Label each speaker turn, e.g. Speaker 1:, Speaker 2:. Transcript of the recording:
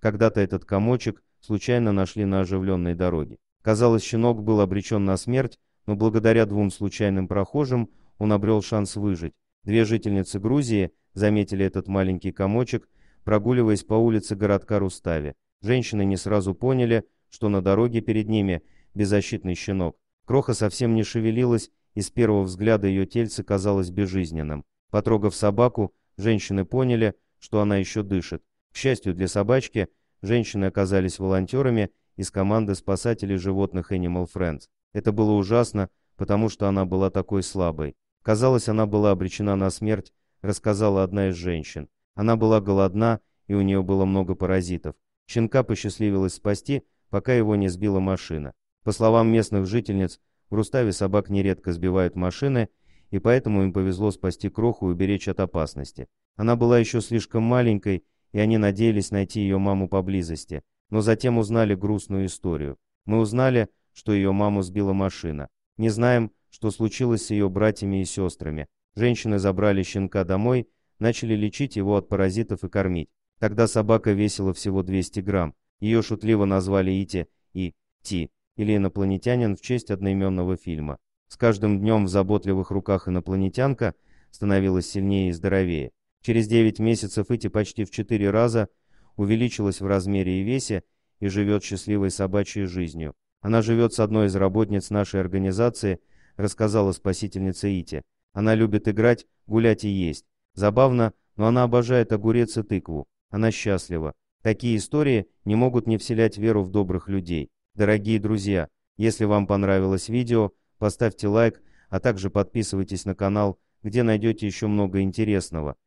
Speaker 1: Когда-то этот комочек случайно нашли на оживленной дороге. Казалось, щенок был обречен на смерть, но благодаря двум случайным прохожим он обрел шанс выжить. Две жительницы Грузии заметили этот маленький комочек, прогуливаясь по улице городка Рустави. Женщины не сразу поняли, что на дороге перед ними беззащитный щенок. Кроха совсем не шевелилась, и с первого взгляда ее тельце казалось безжизненным. Потрогав собаку, женщины поняли, что она еще дышит. К счастью для собачки, Женщины оказались волонтерами из команды спасателей животных Animal Friends. Это было ужасно, потому что она была такой слабой. Казалось, она была обречена на смерть, рассказала одна из женщин. Она была голодна, и у нее было много паразитов. Щенка посчастливилось спасти, пока его не сбила машина. По словам местных жительниц, в Руставе собак нередко сбивают машины, и поэтому им повезло спасти кроху и уберечь от опасности. Она была еще слишком маленькой, и они надеялись найти ее маму поблизости, но затем узнали грустную историю. Мы узнали, что ее маму сбила машина. Не знаем, что случилось с ее братьями и сестрами. Женщины забрали щенка домой, начали лечить его от паразитов и кормить. Тогда собака весила всего 200 грамм. Ее шутливо назвали Ити и Ти, или инопланетянин в честь одноименного фильма. С каждым днем в заботливых руках инопланетянка становилась сильнее и здоровее. Через 9 месяцев Ити почти в 4 раза увеличилась в размере и весе и живет счастливой собачьей жизнью. Она живет с одной из работниц нашей организации, рассказала спасительница Ити. Она любит играть, гулять и есть. Забавно, но она обожает огурец и тыкву. Она счастлива. Такие истории не могут не вселять веру в добрых людей. Дорогие друзья, если вам понравилось видео, поставьте лайк, а также подписывайтесь на канал, где найдете еще много интересного.